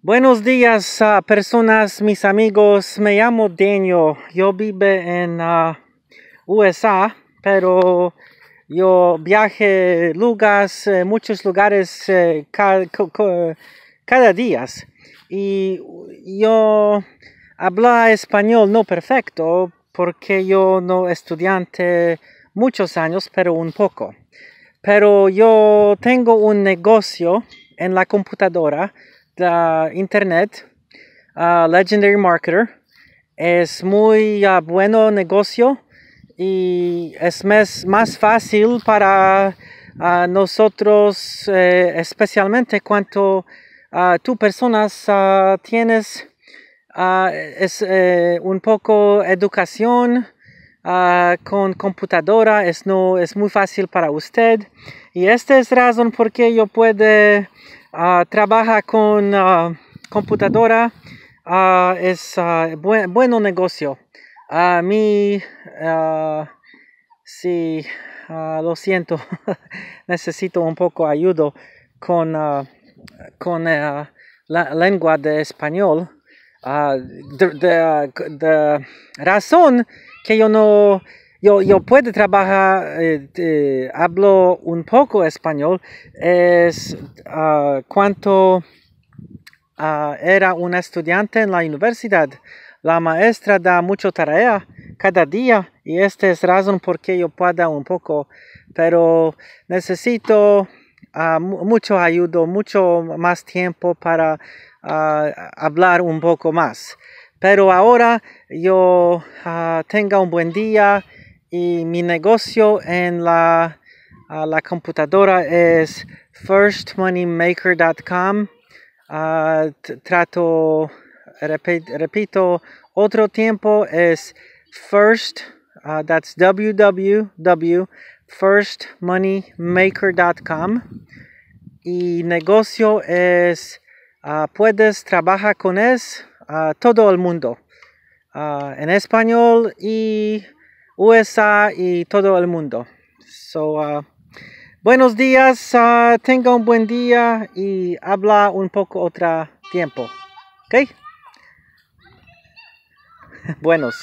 Buenos días, ah, personas, mis amigos. Me llamo Daniel. Yo vivo en ah, USA, pero yo viaje lugares, eh, muchos lugares eh, cada día. Y yo hablo español no perfecto porque yo no estudiante muchos años, pero un poco. Pero yo tengo un negocio en la computadora internet, Legendary Marketer. Es muy ah, bueno negocio y es más, fácil para ah, nosotros, eh, especialmente cuando ah, tú personas tienes es, eh, un poco educación. con computadora es, no, es muy fácil para usted y esta es razón por qué yo puedo Ah, trabaja con ah, computadora, ah, es buen, negocio. A mí, sí, lo siento, necesito un poco ayuda con, con la lengua de español. De razón que yo no yo, yo puedo trabajar, eh, eh, hablo un poco español, es cuando ah, cuanto ah, era una estudiante en la universidad. La maestra da mucho tarea cada día y esta es razón por que yo pueda un poco, pero necesito ah, mucho ayuda, mucho más tiempo para hablar un poco más. Pero ahora yo tenga un buen día y mi negocio en la, computadora es firstmoneymaker.com. Ah, trato, repito, otro tiempo es first, ah, that's that's firstmoneymaker.com Y negocio es ah, puedes trabajar con es todo el mundo en español y USA y todo el mundo. So, uh, buenos días, uh, tenga un buen día y habla un poco otra tiempo. ¿Ok? Buenos.